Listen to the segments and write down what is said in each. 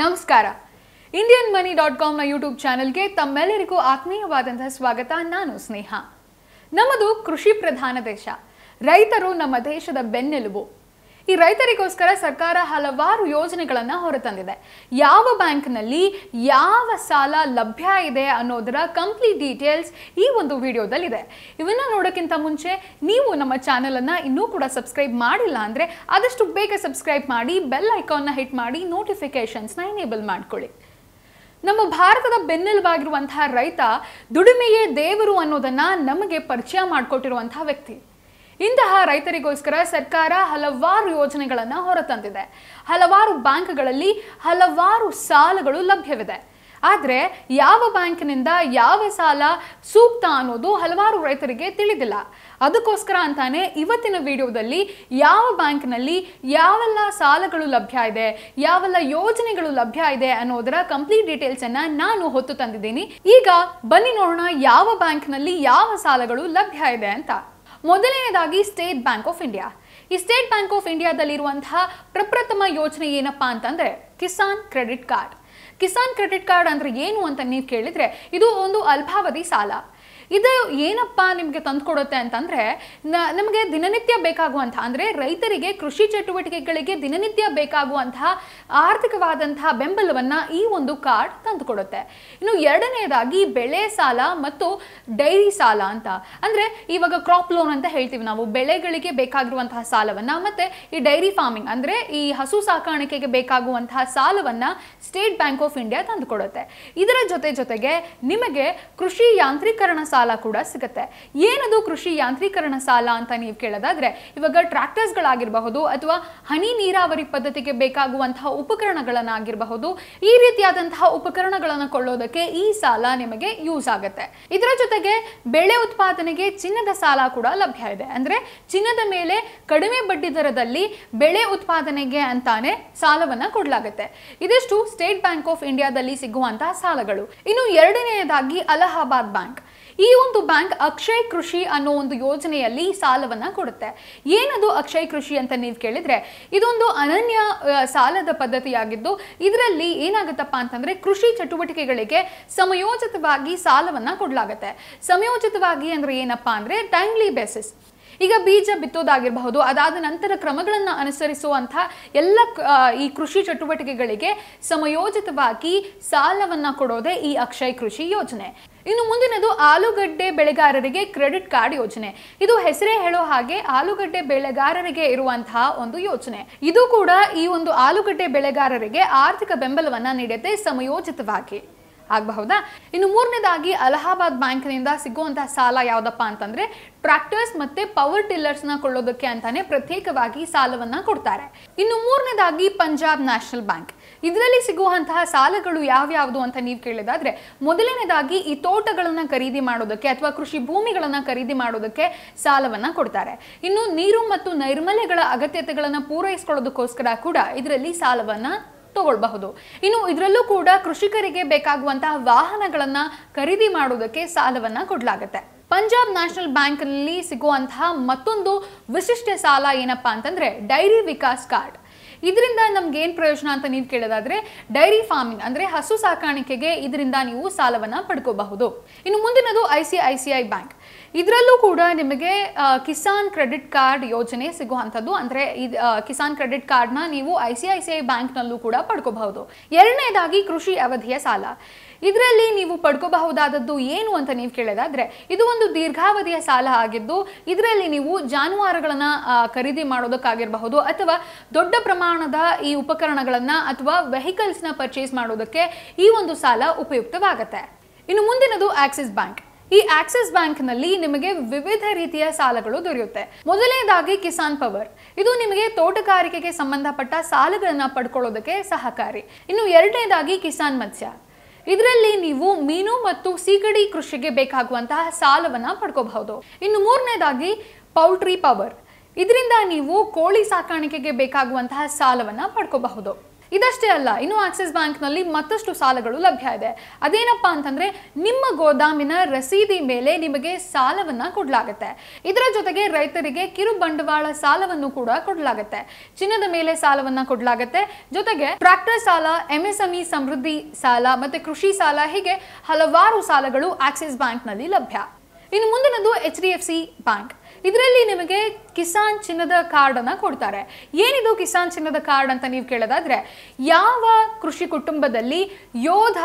ನಮಸ್ಕಾರ Indian money dot ಕಾಮ್ನ YouTube ಚಾನೆಲ್ಗೆ ತಮ್ಮೆಲ್ಲರಿಗೂ ಆತ್ಮೀಯವಾದಂತಹ ಸ್ವಾಗತ ನಾನು ಸ್ನೇಹ ನಮ್ಮದು ಕೃಷಿ ಪ್ರಧಾನ ದೇಶ ರೈತರು ನಮ್ಮ ದೇಶದ ಬೆನ್ನೆಲುಬು ಈ ರೈತರಿಗೋಸ್ಕರ ಸರ್ಕಾರ ಹಲವಾರು ಯೋಜನೆಗಳನ್ನು ಹೊರತಂದಿದೆ ಯಾವ ಬ್ಯಾಂಕ್ನಲ್ಲಿ ಯಾವ ಸಾಲ ಲಭ್ಯ ಇದೆ ಅನ್ನೋದರ ಕಂಪ್ಲೀಟ್ ಡೀಟೇಲ್ಸ್ ಈ ಒಂದು ವಿಡಿಯೋದಲ್ಲಿದೆ ಇವನ್ನ ನೋಡೋಕ್ಕಿಂತ ಮುಂಚೆ ನೀವು ನಮ್ಮ ಚಾನಲನ್ನು ಇನ್ನೂ ಕೂಡ ಸಬ್ಸ್ಕ್ರೈಬ್ ಮಾಡಿಲ್ಲ ಅಂದರೆ ಆದಷ್ಟು ಬೇಗ ಸಬ್ಸ್ಕ್ರೈಬ್ ಮಾಡಿ ಬೆಲ್ ಐಕಾನ್ನ ಹಿಟ್ ಮಾಡಿ ನೋಟಿಫಿಕೇಷನ್ಸ್ನ ಎನೇಬಲ್ ಮಾಡ್ಕೊಳ್ಳಿ ನಮ್ಮ ಭಾರತದ ಬೆನ್ನೆಲುಬಾಗಿರುವಂತಹ ರೈತ ದುಡಿಮೆಯೇ ದೇವರು ಅನ್ನೋದನ್ನು ನಮಗೆ ಪರಿಚಯ ಮಾಡಿಕೊಟ್ಟಿರುವಂತಹ ವ್ಯಕ್ತಿ ಇಂತಹ ರೈತರಿಗೋಸ್ಕರ ಸರ್ಕಾರ ಹಲವಾರು ಯೋಜನೆಗಳನ್ನು ಹೊರತಂದಿದೆ ಹಲವಾರು ಬ್ಯಾಂಕ್ಗಳಲ್ಲಿ ಹಲವಾರು ಸಾಲಗಳು ಲಭ್ಯವಿದೆ ಆದರೆ ಯಾವ ಬ್ಯಾಂಕಿನಿಂದ ಯಾವ ಸಾಲ ಸೂಕ್ತ ಅನ್ನೋದು ಹಲವಾರು ರೈತರಿಗೆ ತಿಳಿದಿಲ್ಲ ಅದಕ್ಕೋಸ್ಕರ ಅಂತಾನೆ ಇವತ್ತಿನ ವಿಡಿಯೋದಲ್ಲಿ ಯಾವ ಬ್ಯಾಂಕ್ನಲ್ಲಿ ಯಾವೆಲ್ಲ ಸಾಲಗಳು ಲಭ್ಯ ಇದೆ ಯಾವೆಲ್ಲ ಯೋಜನೆಗಳು ಲಭ್ಯ ಇದೆ ಅನ್ನೋದರ ಕಂಪ್ಲೀಟ್ ಡೀಟೇಲ್ಸ್ ಅನ್ನ ನಾನು ಹೊತ್ತು ತಂದಿದ್ದೀನಿ ಈಗ ಬನ್ನಿ ನೋಡೋಣ ಯಾವ ಬ್ಯಾಂಕ್ನಲ್ಲಿ ಯಾವ ಸಾಲಗಳು ಲಭ್ಯ ಇದೆ ಅಂತ ಮೊದಲನೇದಾಗಿ ಸ್ಟೇಟ್ ಬ್ಯಾಂಕ್ ಆಫ್ ಇಂಡಿಯಾ ಈ ಸ್ಟೇಟ್ ಬ್ಯಾಂಕ್ ಆಫ್ ಇಂಡಿಯಾದಲ್ಲಿರುವಂತಹ ಪ್ರಪ್ರಥಮ ಯೋಜನೆ ಏನಪ್ಪಾ ಅಂತಂದ್ರೆ Kisan credit card Kisan credit card ಅಂದ್ರೆ ಏನು ಅಂತ ನೀವು ಕೇಳಿದ್ರೆ ಇದು ಒಂದು ಅಲ್ಪಾವಧಿ ಸಾಲ ಇದು ಏನಪ್ಪ ನಿಮಗೆ ತಂದುಕೊಡುತ್ತೆ ಅಂತಂದರೆ ನಮಗೆ ದಿನನಿತ್ಯ ಬೇಕಾಗುವಂಥ ಅಂದರೆ ರೈತರಿಗೆ ಕೃಷಿ ಚಟುವಟಿಕೆಗಳಿಗೆ ದಿನನಿತ್ಯ ಬೇಕಾಗುವಂತಹ ಆರ್ಥಿಕವಾದಂತಹ ಬೆಂಬಲವನ್ನು ಈ ಒಂದು ಕಾರ್ಡ್ ತಂದುಕೊಡುತ್ತೆ ಇನ್ನು ಎರಡನೆಯದಾಗಿ ಬೆಳೆ ಸಾಲ ಮತ್ತು ಡೈರಿ ಸಾಲ ಅಂತ ಅಂದರೆ ಇವಾಗ ಕ್ರಾಪ್ ಲೋನ್ ಅಂತ ಹೇಳ್ತೀವಿ ನಾವು ಬೆಳೆಗಳಿಗೆ ಬೇಕಾಗಿರುವಂತಹ ಸಾಲವನ್ನು ಮತ್ತು ಈ ಡೈರಿ ಫಾರ್ಮಿಂಗ್ ಅಂದರೆ ಈ ಹಸು ಸಾಕಾಣಿಕೆಗೆ ಬೇಕಾಗುವಂತಹ ಸಾಲವನ್ನು ಸ್ಟೇಟ್ ಬ್ಯಾಂಕ್ ಆಫ್ ಇಂಡಿಯಾ ತಂದುಕೊಡುತ್ತೆ ಇದರ ಜೊತೆ ಜೊತೆಗೆ ನಿಮಗೆ ಕೃಷಿ ಯಾಂತ್ರೀಕರಣ ಸಾಲ ಕೂಡ ಸಿಗುತ್ತೆ ಏನದು ಕೃಷಿ ಯಾಂತ್ರೀಕರಣ ಸಾಲ ಅಂತ ನೀವು ಕೇಳೋದಾದ್ರೆ ಇವಾಗ ಟ್ರ್ಯಾಕ್ಟರ್ಸ್ಗಳಾಗಿರಬಹುದು ಅಥವಾ ಹನಿ ನೀರಾವರಿ ಪದ್ಧತಿಗೆ ಬೇಕಾಗುವಂತಹ ಉಪಕರಣಗಳನ್ನಾಗಿರಬಹುದು ಈ ರೀತಿಯಾದಂತಹ ಉಪಕರಣಗಳನ್ನು ಕೊಳ್ಳೋದಕ್ಕೆ ಈ ಸಾಲ ನಿಮಗೆ ಯೂಸ್ ಆಗುತ್ತೆ ಇದರ ಜೊತೆಗೆ ಬೆಳೆ ಉತ್ಪಾದನೆಗೆ ಚಿನ್ನದ ಸಾಲ ಕೂಡ ಲಭ್ಯ ಇದೆ ಅಂದ್ರೆ ಚಿನ್ನದ ಮೇಲೆ ಕಡಿಮೆ ಬಡ್ಡಿ ದರದಲ್ಲಿ ಬೆಳೆ ಉತ್ಪಾದನೆಗೆ ಅಂತಾನೆ ಸಾಲವನ್ನ ಕೊಡಲಾಗುತ್ತೆ ಇದಿಷ್ಟು ಸ್ಟೇಟ್ ಬ್ಯಾಂಕ್ ಆಫ್ ಇಂಡಿಯಾದಲ್ಲಿ ಸಿಗುವಂತಹ ಸಾಲಗಳು ಇನ್ನು ಎರಡನೆಯದಾಗಿ ಅಲಹಾಬಾದ್ ಬ್ಯಾಂಕ್ ಈ ಒಂದು ಬ್ಯಾಂಕ್ ಅಕ್ಷಯ್ ಕೃಷಿ ಅನ್ನೋ ಒಂದು ಯೋಜನೆಯಲ್ಲಿ ಸಾಲವನ್ನ ಕೊಡುತ್ತೆ ಏನದು ಅಕ್ಷಯ್ ಕೃಷಿ ಅಂತ ನೀವು ಕೇಳಿದ್ರೆ ಇದೊಂದು ಅನನ್ಯ ಸಾಲದ ಪದ್ಧತಿಯಾಗಿದ್ದು ಇದರಲ್ಲಿ ಏನಾಗುತ್ತಪ್ಪ ಅಂತಂದ್ರೆ ಕೃಷಿ ಚಟುವಟಿಕೆಗಳಿಗೆ ಸಮಯೋಚಿತವಾಗಿ ಸಾಲವನ್ನ ಕೊಡಲಾಗುತ್ತೆ ಸಮಯೋಚಿತವಾಗಿ ಅಂದ್ರೆ ಏನಪ್ಪಾ ಅಂದ್ರೆ ಟೈಮ್ಲಿ ಬೇಸಿಸ್ ಈಗ ಬೀಜ ಬಿತ್ತೋದಾಗಿರಬಹುದು ಅದಾದ ನಂತರ ಕ್ರಮಗಳನ್ನು ಅನುಸರಿಸುವಂತಹ ಎಲ್ಲ ಈ ಕೃಷಿ ಚಟುವಟಿಕೆಗಳಿಗೆ ಸಮಯೋಜಿತವಾಗಿ ಸಾಲವನ್ನ ಕೊಡೋದೇ ಈ ಅಕ್ಷಯ್ ಕೃಷಿ ಯೋಜನೆ ಇನ್ನು ಮುಂದಿನದು ಆಲೂಗಡ್ಡೆ ಬೆಳೆಗಾರರಿಗೆ ಕ್ರೆಡಿಟ್ ಕಾರ್ಡ್ ಯೋಜನೆ ಇದು ಹೆಸರೇ ಹೇಳೋ ಹಾಗೆ ಆಲೂಗಡ್ಡೆ ಬೆಳೆಗಾರರಿಗೆ ಇರುವಂತಹ ಒಂದು ಯೋಜನೆ ಇದು ಕೂಡ ಈ ಒಂದು ಆಲೂಗಡ್ಡೆ ಬೆಳೆಗಾರರಿಗೆ ಆರ್ಥಿಕ ಬೆಂಬಲವನ್ನ ನೀಡುತ್ತೆ ಸಮಯೋಚಿತವಾಗಿ ಆಗಬಹುದಾ ಇನ್ನು ಮೂರನೇದಾಗಿ ಅಲಹಾಬಾದ್ ಬ್ಯಾಂಕ್ನಿಂದ ಸಿಗುವಂತಹ ಸಾಲ ಯಾವುದಪ್ಪ ಅಂತಂದ್ರೆ ಟ್ರಾಕ್ಟರ್ಸ್ ಮತ್ತೆ ಪವರ್ ಟಿಲ್ಲರ್ಸ್ನ ಕೊಳ್ಳೋದಕ್ಕೆ ಅಂತಾನೆ ಪ್ರತ್ಯೇಕವಾಗಿ ಸಾಲವನ್ನ ಕೊಡ್ತಾರೆ ಇನ್ನು ಮೂರನೇದಾಗಿ ಪಂಜಾಬ್ ನ್ಯಾಷನಲ್ ಬ್ಯಾಂಕ್ ಇದರಲ್ಲಿ ಸಿಗುವಂತಹ ಸಾಲಗಳು ಯಾವ್ಯಾವ್ದು ಅಂತ ನೀವು ಕೇಳಿದಾದ್ರೆ ಮೊದಲನೇದಾಗಿ ಈ ತೋಟಗಳನ್ನ ಖರೀದಿ ಮಾಡೋದಕ್ಕೆ ಅಥವಾ ಕೃಷಿ ಭೂಮಿಗಳನ್ನ ಖರೀದಿ ಮಾಡೋದಕ್ಕೆ ಸಾಲವನ್ನ ಕೊಡ್ತಾರೆ ಇನ್ನು ನೀರು ಮತ್ತು ನೈರ್ಮಲ್ಯಗಳ ಅಗತ್ಯತೆಗಳನ್ನ ಪೂರೈಸಿಕೊಳ್ಳೋದಕ್ಕೋಸ್ಕರ ಕೂಡ ಇದರಲ್ಲಿ ಸಾಲವನ್ನ ತಗೊಳ್ಬಹುದು ಇನ್ನು ಇದರಲ್ಲೂ ಕೂಡ ಕೃಷಿಕರಿಗೆ ಬೇಕಾಗುವಂತಹ ವಾಹನಗಳನ್ನ ಖರೀದಿ ಮಾಡೋದಕ್ಕೆ ಸಾಲವನ್ನ ಕೊಡಲಾಗುತ್ತೆ ಪಂಜಾಬ್ ನ್ಯಾಷನಲ್ ಬ್ಯಾಂಕ್ನಲ್ಲಿ ಸಿಗುವಂತಹ ಮತ್ತೊಂದು ವಿಶಿಷ್ಟ ಸಾಲ ಏನಪ್ಪಾ ಅಂತಂದ್ರೆ ಡೈರಿ ವಿಕಾಸ್ ಕಾರ್ಡ್ ಇದರಿಂದ ನಮ್ಗೆ ಏನು ಪ್ರಯೋಜನ ಅಂತ ನೀವು ಕೇಳೋದಾದ್ರೆ ಡೈರಿ ಫಾರ್ಮಿಂಗ್ ಅಂದ್ರೆ ಹಸು ಸಾಕಾಣಿಕೆಗೆ ಇದರಿಂದ ನೀವು ಸಾಲವನ್ನ ಪಡ್ಕೋಬಹುದು ಇನ್ನು ಮುಂದಿನದು I C I C I bank ಇದರಲ್ಲೂ ಕೂಡ ನಿಮಗೆ ಕಿಸಾನ್ ಕ್ರೆಡಿಟ್ ಕಾರ್ಡ್ ಯೋಜನೆ ಸಿಗುವಂಥದ್ದು ಅಂದರೆ ಇದು ಕಿಸಾನ್ ಕ್ರೆಡಿಟ್ ಕಾರ್ಡ್ನ ನೀವು I C I C I ಬ್ಯಾಂಕ್ನಲ್ಲೂ ಕೂಡ ಪಡ್ಕೋಬಹುದು ಎರಡನೇದಾಗಿ ಕೃಷಿ ಅವಧಿಯ ಸಾಲ ಇದರಲ್ಲಿ ನೀವು ಪಡ್ಕೋಬಹುದಾದದ್ದು ಏನು ಅಂತ ನೀವು ಕೇಳೋದಾದರೆ ಇದು ಒಂದು ದೀರ್ಘಾವಧಿಯ ಸಾಲ ಆಗಿದ್ದು ಇದರಲ್ಲಿ ನೀವು ಜಾನುವಾರುಗಳನ್ನು ಖರೀದಿ ಮಾಡೋದಕ್ಕಾಗಿರಬಹುದು ಅಥವಾ ದೊಡ್ಡ ಪ್ರಮಾಣದ ಈ ಉಪಕರಣಗಳನ್ನು ಅಥವಾ ವೆಹಿಕಲ್ಸ್ನ ಪರ್ಚೇಸ್ ಮಾಡೋದಕ್ಕೆ ಈ ಒಂದು ಸಾಲ ಉಪಯುಕ್ತವಾಗುತ್ತೆ ಇನ್ನು ಮುಂದಿನದು ಆಕ್ಸಿಸ್ ಬ್ಯಾಂಕ್ ಈ ಆಕ್ಸಿಸ್ ಬ್ಯಾಂಕ್ ನಲ್ಲಿ ನಿಮಗೆ ವಿವಿಧ ರೀತಿಯ ಸಾಲಗಳು ದೊರೆಯುತ್ತೆ ಮೊದಲನೇದಾಗಿ ಕಿಸಾನ್ ಪವರ್ ಇದು ನಿಮಗೆ ತೋಟಗಾರಿಕೆಗೆ ಸಂಬಂಧಪಟ್ಟ ಸಾಲಗಳನ್ನ ಪಡ್ಕೊಳ್ಳೋದಕ್ಕೆ ಸಹಕಾರಿ ಇನ್ನು ಎರಡನೇದಾಗಿ ಕಿಸಾನ್ ಮತ್ಸ್ಯ ಇದರಲ್ಲಿ ನೀವು ಮೀನು ಮತ್ತು ಸೀಗಡಿ ಕೃಷಿಗೆ ಬೇಕಾಗುವಂತಹ ಸಾಲವನ್ನ ಪಡ್ಕೋಬಹುದು ಇನ್ನು ಮೂರನೇದಾಗಿ ಪೌಲ್ಟ್ರಿ ಪವರ್ ಇದರಿಂದ ನೀವು ಕೋಳಿ ಸಾಕಾಣಿಕೆಗೆ ಬೇಕಾಗುವಂತಹ ಸಾಲವನ್ನ ಪಡ್ಕೋಬಹುದು ಇದಷ್ಟೇ ಅಲ್ಲ ಇನ್ನು ಆಕ್ಸಿಸ್ ಬ್ಯಾಂಕ್ ನಲ್ಲಿ ಮತ್ತಷ್ಟು ಸಾಲಗಳು ಲಭ್ಯ ಇದೆ ಅದೇನಪ್ಪ ಅಂತಂದ್ರೆ ನಿಮ್ಮ ಗೋದಾಮಿನ ರಸೀದಿ ಮೇಲೆ ನಿಮಗೆ ಸಾಲವನ್ನ ಕೊಡಲಾಗುತ್ತೆ ಇದರ ಜೊತೆಗೆ ರೈತರಿಗೆ ಕಿರು ಬಂಡವಾಳ ಸಾಲವನ್ನು ಕೂಡ ಕೊಡಲಾಗುತ್ತೆ ಚಿನ್ನದ ಮೇಲೆ ಸಾಲವನ್ನ ಕೊಡಲಾಗುತ್ತೆ ಜೊತೆಗೆ ಟ್ರಾಕ್ಟರ್ ಸಾಲ ಎಂಎಸ್ಎಂಇ e ಸಮೃದ್ಧಿ ಸಾಲ ಮತ್ತೆ ಕೃಷಿ ಸಾಲ ಹೀಗೆ ಹಲವಾರು ಸಾಲಗಳು ಆಕ್ಸಿಸ್ ನಲ್ಲಿ ಲಭ್ಯ ಇನ್ನು ಮುಂದಿನದು H D F C bank ಇದರಲ್ಲಿ ನಿಮಗೆ ಕಿಸಾನ್ ಚಿನ್ನದ ಕಾರ್ಡ್ ಅನ್ನ ಕೊಡ್ತಾರೆ ಏನಿದು ಕಿಸಾನ್ ಚಿನ್ನದ ಕಾರ್ಡ್ ಅಂತ ನೀವು ಕೇಳೋದಾದ್ರೆ ಯಾವ ಕೃಷಿ ಕುಟುಂಬದಲ್ಲಿ ಯೋಧ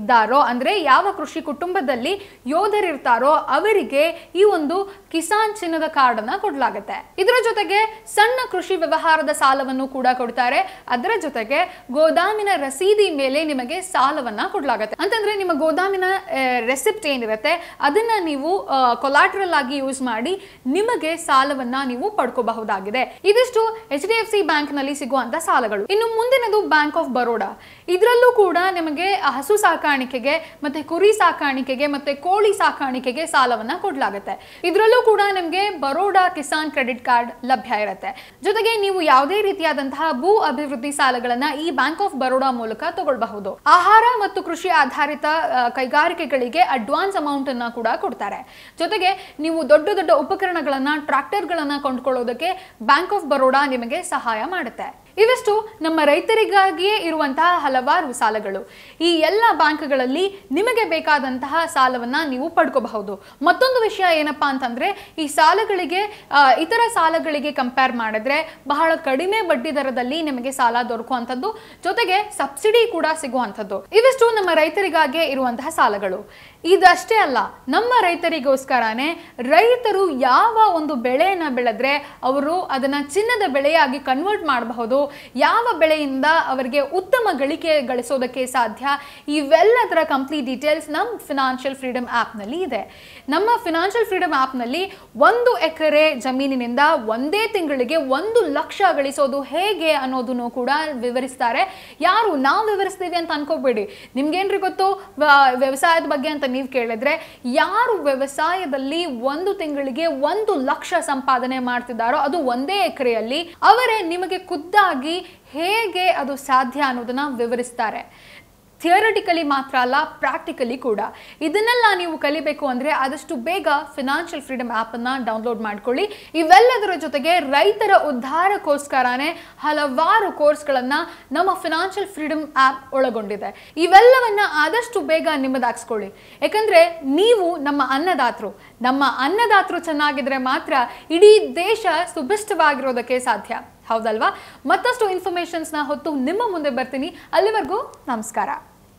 ಇದ್ದಾರೋ ಅಂದ್ರೆ ಯಾವ ಕೃಷಿ ಕುಟುಂಬದಲ್ಲಿ ಯೋಧರಿರ್ತಾರೋ ಅವರಿಗೆ ಈ ಒಂದು ಕಿಸಾನ್ ಚಿನ್ನದ ಕಾರ್ಡ್ ಅನ್ನ ಕೊಡಲಾಗುತ್ತೆ ಇದರ ಜೊತೆಗೆ ಸಣ್ಣ ಕೃಷಿ ವ್ಯವಹಾರದ ಸಾಲವನ್ನು ಕೂಡ ಕೊಡ್ತಾರೆ ಅದರ ಜೊತೆಗೆ ಗೋದಾಮಿನ ರಸೀದಿ ಮೇಲೆ ನಿಮಗೆ ಸಾಲವನ್ನ ಕೊಡಲಾಗುತ್ತೆ ಅಂತಂದ್ರೆ ನಿಮ್ಮ ಗೋದಾಮಿನ ರೆಸಿಪ್ಟ್ ಏನಿರುತ್ತೆ ಅದನ್ನ ನೀವು ಕೊಲಾಟ್ರಲ್ ಆಗಿ ಯೂಸ್ ಮಾಡಿ ನಿಮಗೆ ಸಾಲವನ್ನ ನೀವು ಪಡ್ಕೋಬಹುದಾಗಿದೆ ಇದಿಷ್ಟು H D F C bank ನಲ್ಲಿ ಸಿಗುವಂತ ಸಾಲಗಳು ಇನ್ನು ಮುಂದಿನದು ಬ್ಯಾಂಕ್ ಆಫ್ ಬರೋಡಾ ಇದರಲ್ಲೂ ಕೂಡ ನಿಮಗೆ ಹಸು ಸಾಕ ಸಾಕಾಣಿಕೆಗೆ ಮತ್ತೆ ಕುರಿ ಸಾಕಾಣಿಕೆಗೆ ಮತ್ತೆ ಕೋಳಿ ಸಾಕಾಣಿಕೆಗೆ ಸಾಲವನ್ನ ಕೊಡಲಾಗುತ್ತೆ ಇದರಲ್ಲೂ ಕೂಡ ನಿಮಗೆ ಬರೋಡಾ ಕಿಸಾನ್ ಕ್ರೆಡಿಟ್ ಕಾರ್ಡ್ ಲಭ್ಯ ಇರುತ್ತೆ ಜೊತೆಗೆ ನೀವು ಯಾವುದೇ ರೀತಿಯಾದಂತಹ ಭೂ ಅಭಿವೃದ್ಧಿ ಸಾಲಗಳನ್ನ ಈ ಬ್ಯಾಂಕ್ ಆಫ್ ಬರೋಡಾ ಮೂಲಕ ತಗೊಳ್ಬಹುದು ಆಹಾರ ಮತ್ತು ಕೃಷಿ ಆಧಾರಿತ ಕೈಗಾರಿಕೆಗಳಿಗೆ ಅಡ್ವಾನ್ಸ್ ಅಮೌಂಟ್ ಅನ್ನ ಕೂಡ ಕೊಡ್ತಾರೆ ಜೊತೆಗೆ ನೀವು ದೊಡ್ಡ ದೊಡ್ಡ ಉಪಕರಣಗಳನ್ನ ಟ್ರಾಕ್ಟರ್ಗಳನ್ನ ಕೊಂಡ್ಕೊಳ್ಳೋದಕ್ಕೆ ಬ್ಯಾಂಕ್ ಆಫ್ ಬರೋಡಾ ನಿಮಗೆ ಸಹಾಯ ಮಾಡುತ್ತೆ ಇವೆಷ್ಟು ನಮ್ಮ ರೈತರಿಗಾಗಿಯೇ ಇರುವಂತಹ ಹಲವಾರು ಸಾಲಗಳು ಈ ಎಲ್ಲ ಬ್ಯಾಂಕ್ಗಳಲ್ಲಿ ನಿಮಗೆ ಬೇಕಾದಂತಹ ಸಾಲವನ್ನು ನೀವು ಪಡ್ಕೋಬಹುದು ಮತ್ತೊಂದು ವಿಷಯ ಏನಪ್ಪಾ ಅಂತಂದರೆ ಈ ಸಾಲಗಳಿಗೆ ಇತರ ಸಾಲಗಳಿಗೆ ಕಂಪೇರ್ ಮಾಡಿದ್ರೆ ಬಹಳ ಕಡಿಮೆ ಬಡ್ಡಿ ದರದಲ್ಲಿ ನಿಮಗೆ ಸಾಲ ದೊರಕುವಂಥದ್ದು ಜೊತೆಗೆ ಸಬ್ಸಿಡಿ ಕೂಡ ಸಿಗುವಂಥದ್ದು ಇವೆಷ್ಟು ನಮ್ಮ ರೈತರಿಗಾಗಿಯೇ ಇರುವಂತಹ ಸಾಲಗಳು ಇದಷ್ಟೇ ಅಲ್ಲ ನಮ್ಮ ರೈತರಿಗೋಸ್ಕರನೇ ರೈತರು ಯಾವ ಒಂದು ಬೆಳೆಯನ್ನು ಬೆಳೆದ್ರೆ ಅವರು ಅದನ್ನ ಚಿನ್ನದ ಬೆಳೆಯಾಗಿ ಕನ್ವರ್ಟ್ ಮಾಡಬಹುದು ಯಾವ ಬೆಳೆಯಿಂದ ಅವರಿಗೆ ಉತ್ತಮ ಗಳಿಕೆ ಗಳಿಸೋದಕ್ಕೆ ಸಾಧ್ಯ ಇವೆಲ್ಲದರ ಕಂಪ್ಲೀಟ್ ಡೀಟೇಲ್ಸ್ ನಮ್ಮ ಫಿನಾನ್ಷಿಯಲ್ ಫ್ರೀಡಮ್ ಆ್ಯಪ್ನಲ್ಲಿ ಇದೆ ನಮ್ಮ ಫಿನಾನ್ಷಿಯಲ್ ಫ್ರೀಡಮ್ ಆ್ಯಪ್ನಲ್ಲಿ ಒಂದು ಎಕರೆ ಜಮೀನಿನಿಂದ ಒಂದೇ ತಿಂಗಳಿಗೆ ಒಂದು ಲಕ್ಷ ಗಳಿಸೋದು ಹೇಗೆ ಅನ್ನೋದನ್ನು ಕೂಡ ವಿವರಿಸ್ತಾರೆ ಯಾರು ನಾವು ವಿವರಿಸ್ತೀವಿ ಅಂತ ಅನ್ಕೋಬೇಡಿ ನಿಮ್ಗೇನ್ರಿ ಗೊತ್ತು ವ್ಯವಸಾಯದ ಬಗ್ಗೆ ಅಂತ ನೀವು ಕೇಳಿದ್ರೆ ಯಾರು ವ್ಯವಸಾಯದಲ್ಲಿ ಒಂದು ತಿಂಗಳಿಗೆ ಒಂದು ಲಕ್ಷ ಸಂಪಾದನೆ ಮಾಡ್ತಿದ್ದಾರೋ ಅದು ಒಂದೇ ಎಕರೆಯಲ್ಲಿ ಅವರೇ ನಿಮಗೆ ಖುದ್ದಾಗಿ ಹೇಗೆ ಅದು ಸಾಧ್ಯ ಅನ್ನೋದನ್ನ ವಿವರಿಸ್ತಾರೆ ಥಿಯರಿಟಿಕಲಿ ಮಾತ್ರ ಅಲ್ಲ ಪ್ರಾಕ್ಟಿಕಲಿ ಕೂಡ ಇದನ್ನೆಲ್ಲ ನೀವು ಕಲಿಬೇಕು ಅಂದರೆ ಆದಷ್ಟು ಬೇಗ ಫಿನಾನ್ಷಿಯಲ್ ಫ್ರೀಡಮ್ ಆ್ಯಪನ್ನು ಡೌನ್ಲೋಡ್ ಮಾಡ್ಕೊಳ್ಳಿ ಇವೆಲ್ಲದರ ಜೊತೆಗೆ ರೈತರ ಉದ್ಧಾರಕ್ಕೋಸ್ಕರನೇ ಹಲವಾರು ಕೋರ್ಸ್ಗಳನ್ನು ನಮ್ಮ ಫಿನಾನ್ಷಿಯಲ್ ಫ್ರೀಡಮ್ ಆ್ಯಪ್ ಒಳಗೊಂಡಿದೆ ಇವೆಲ್ಲವನ್ನು ಆದಷ್ಟು ಬೇಗ ನಿಮ್ಮದಾಗಿಸ್ಕೊಳ್ಳಿ ಯಾಕಂದರೆ ನೀವು ನಮ್ಮ ಅನ್ನದಾತರು ನಮ್ಮ ಅನ್ನದಾತರು ಚೆನ್ನಾಗಿದ್ರೆ ಮಾತ್ರ ಇಡೀ ದೇಶ ಸುಭಿಷ್ಟವಾಗಿರೋದಕ್ಕೆ ಸಾಧ್ಯ ಹೌದಲ್ವಾ ಮತ್ತಷ್ಟು ನ ಹೊತ್ತು ನಿಮ್ಮ ಮುಂದೆ ಬರ್ತೀನಿ ಅಲ್ಲಿವರೆಗೂ ನಮಸ್ಕಾರ